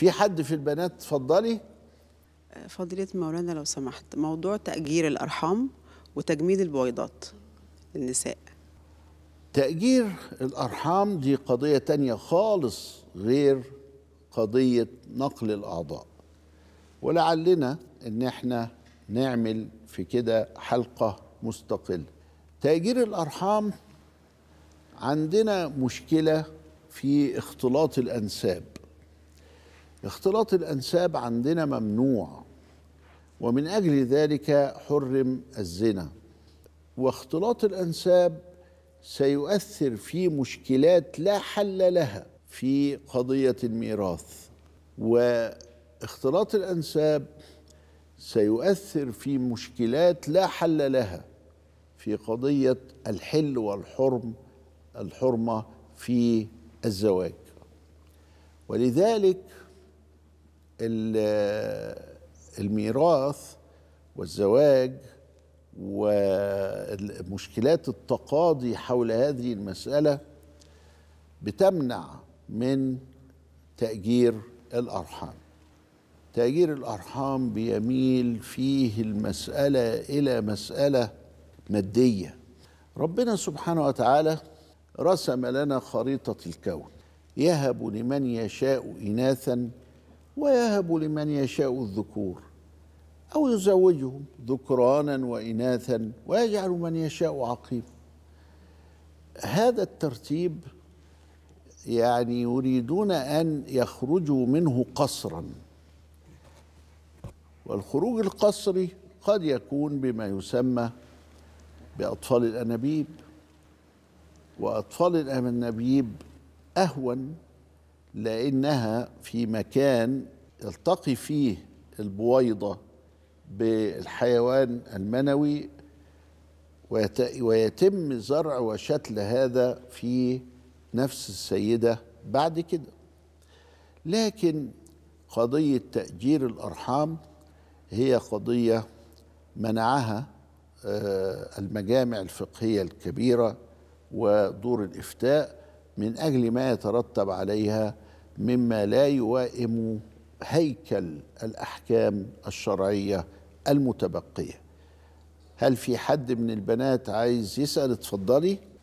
في حد في البنات اتفضلي فضيلة مولانا لو سمحت موضوع تأجير الأرحام وتجميد البويضات للنساء تأجير الأرحام دي قضية تانية خالص غير قضية نقل الأعضاء ولعلنا إن إحنا نعمل في كده حلقة مستقلة تأجير الأرحام عندنا مشكلة في اختلاط الأنساب اختلاط الأنساب عندنا ممنوع ومن أجل ذلك حرم الزنا واختلاط الأنساب سيؤثر في مشكلات لا حل لها في قضية الميراث واختلاط الأنساب سيؤثر في مشكلات لا حل لها في قضية الحل والحرم الحرمة في الزواج ولذلك الميراث والزواج ومشكلات التقاضي حول هذه المسألة بتمنع من تأجير الأرحام تأجير الأرحام بيميل فيه المسألة إلى مسألة مادية ربنا سبحانه وتعالى رسم لنا خريطة الكون يهب لمن يشاء إناثا ويهب لمن يشاء الذكور أو يزوجهم ذكرانا وإناثا ويجعل من يشاء عقيم هذا الترتيب يعني يريدون أن يخرجوا منه قصرا والخروج القصري قد يكون بما يسمى بأطفال الأنابيب وأطفال الأنابيب أهون لأنها في مكان يلتقي فيه البويضة بالحيوان المنوي ويتم زرع وشتل هذا في نفس السيدة بعد كده لكن قضية تأجير الأرحام هي قضية منعها آه، المجامع الفقهية الكبيرة ودور الإفتاء من أجل ما يترتب عليها مما لا يوائم هيكل الأحكام الشرعية المتبقية هل في حد من البنات عايز يسأل اتفضلي